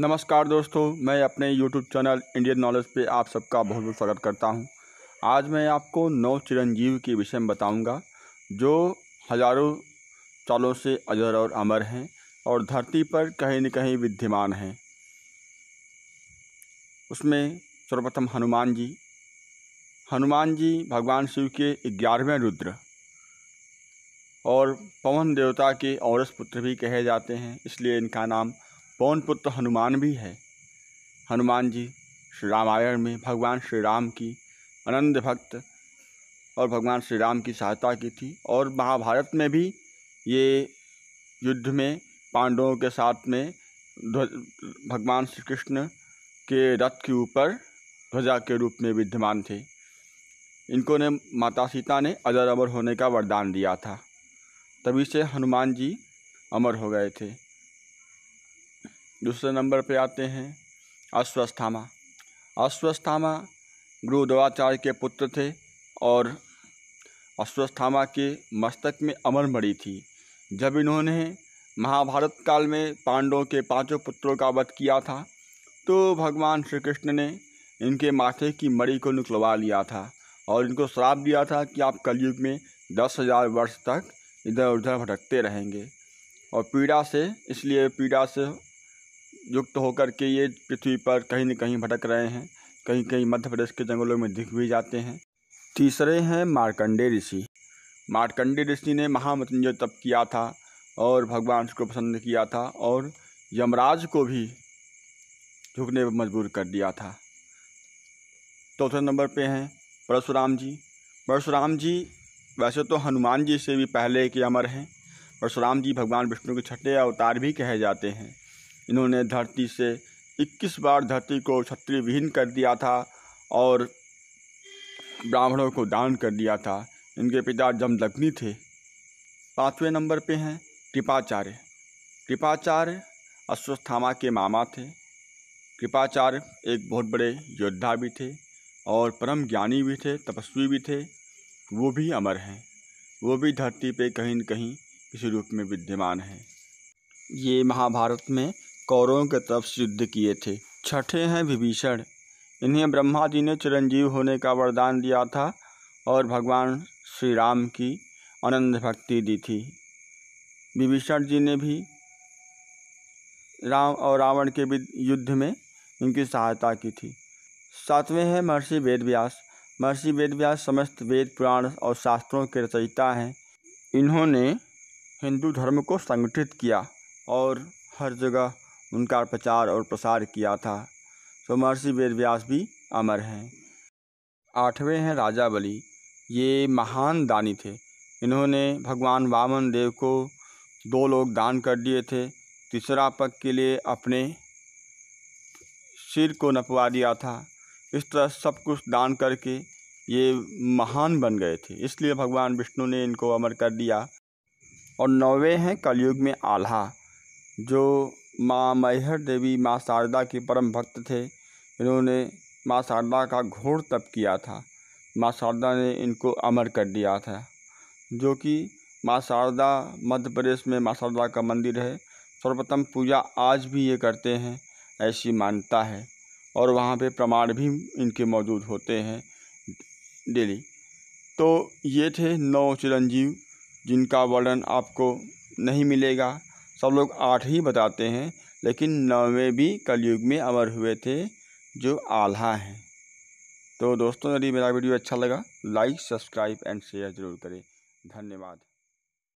नमस्कार दोस्तों मैं अपने YouTube चैनल इंडियन नॉलेज पे आप सबका बहुत बहुत स्वागत करता हूं। आज मैं आपको नौ चिरंजीव के विषय में बताऊंगा जो हजारों सालों से अजर और अमर हैं और धरती पर कहीं न कहीं विद्यमान हैं उसमें सर्वप्रथम हनुमान जी हनुमान जी भगवान शिव के ग्यारहवें रुद्र और पवन देवता के औरस पुत्र भी कहे जाते हैं इसलिए इनका नाम पौन पुत्र तो हनुमान भी है हनुमान जी श्री रामायण में भगवान श्री राम की अनंत भक्त और भगवान श्री राम की सहायता की थी और महाभारत में भी ये युद्ध में पांडवों के साथ में भगवान श्री कृष्ण के रथ के ऊपर ध्वजा के रूप में विद्यमान थे इनको ने माता सीता ने अजर अमर होने का वरदान दिया था तभी से हनुमान जी अमर हो गए थे दूसरे नंबर पे आते हैं अश्वस्थामा अश्वस्थामा गुरुद्वाचार्य के पुत्र थे और अश्वस्थामा के मस्तक में अमर मड़ी थी जब इन्होंने महाभारत काल में पांडवों के पांचों पुत्रों का वध किया था तो भगवान श्री कृष्ण ने इनके माथे की मड़ी को निकलवा लिया था और इनको श्राप दिया था कि आप कलयुग में दस हज़ार वर्ष तक इधर उधर भटकते रहेंगे और पीड़ा से इसलिए पीड़ा से युक्त होकर के ये पृथ्वी पर कहीं न कहीं भटक रहे हैं कहीं कहीं मध्य प्रदेश के जंगलों में दिख भी जाते हैं तीसरे हैं मार्कंडे ऋषि मार्कंडे ऋषि ने महामृत्युंजय तप किया था और भगवान को पसंद किया था और यमराज को भी झुकने पर मजबूर कर दिया था चौथे तो नंबर पे हैं परशुराम जी परशुराम जी वैसे तो हनुमान जी से भी पहले के अमर हैं परशुराम जी भगवान विष्णु के छठे अवतार भी कहे जाते हैं इन्होंने धरती से 21 बार धरती को क्षत्रिय विहीन कर दिया था और ब्राह्मणों को दान कर दिया था इनके पिता जमदग्नि थे पाँचवें नंबर पे हैं कृपाचार्य कृपाचार्य अश्वस्थामा के मामा थे कृपाचार्य एक बहुत बड़े योद्धा भी थे और परम ज्ञानी भी थे तपस्वी भी थे वो भी अमर हैं वो भी धरती पे कहीं न कहीं किसी रूप में विद्यमान हैं ये महाभारत में कौरवों के तरफ से युद्ध किए थे छठे हैं विभीषण इन्हें ब्रह्मा जी ने चिरंजीव होने का वरदान दिया था और भगवान श्री राम की अनंत भक्ति दी थी विभीषण जी ने भी राम और रावण के युद्ध में इनकी सहायता की थी सातवें हैं महर्षि वेदव्यास महर्षि वेदव्यास समस्त वेद पुराण और शास्त्रों के रचयिता हैं इन्होंने हिंदू धर्म को संगठित किया और हर जगह उनका प्रचार और प्रसार किया था तो महर्षि वेद व्यास भी अमर हैं आठवें हैं राजा बलि ये महान दानी थे इन्होंने भगवान वामन देव को दो लोग दान कर दिए थे तीसरा पग के लिए अपने सिर को नपवा दिया था इस तरह सब कुछ दान करके ये महान बन गए थे इसलिए भगवान विष्णु ने इनको अमर कर दिया और नौवे हैं कलयुग में आल्हा जो माँ मैहर देवी माँ शारदा के परम भक्त थे इन्होंने माँ शारदा का घोर तप किया था माँ शारदा ने इनको अमर कर दिया था जो कि माँ शारदा मध्य प्रदेश में माँ शारदा का मंदिर है सर्वप्रथम पूजा आज भी ये करते हैं ऐसी मान्यता है और वहाँ पे प्रमाण भी इनके मौजूद होते हैं डेली तो ये थे नौ चिरंजीव जिनका वर्णन आपको नहीं मिलेगा सब लोग आठ ही बताते हैं लेकिन नौवें भी कलयुग में अमर हुए थे जो आल्हा हैं तो दोस्तों यदि मेरा वीडियो अच्छा लगा लाइक सब्सक्राइब एंड शेयर ज़रूर करें धन्यवाद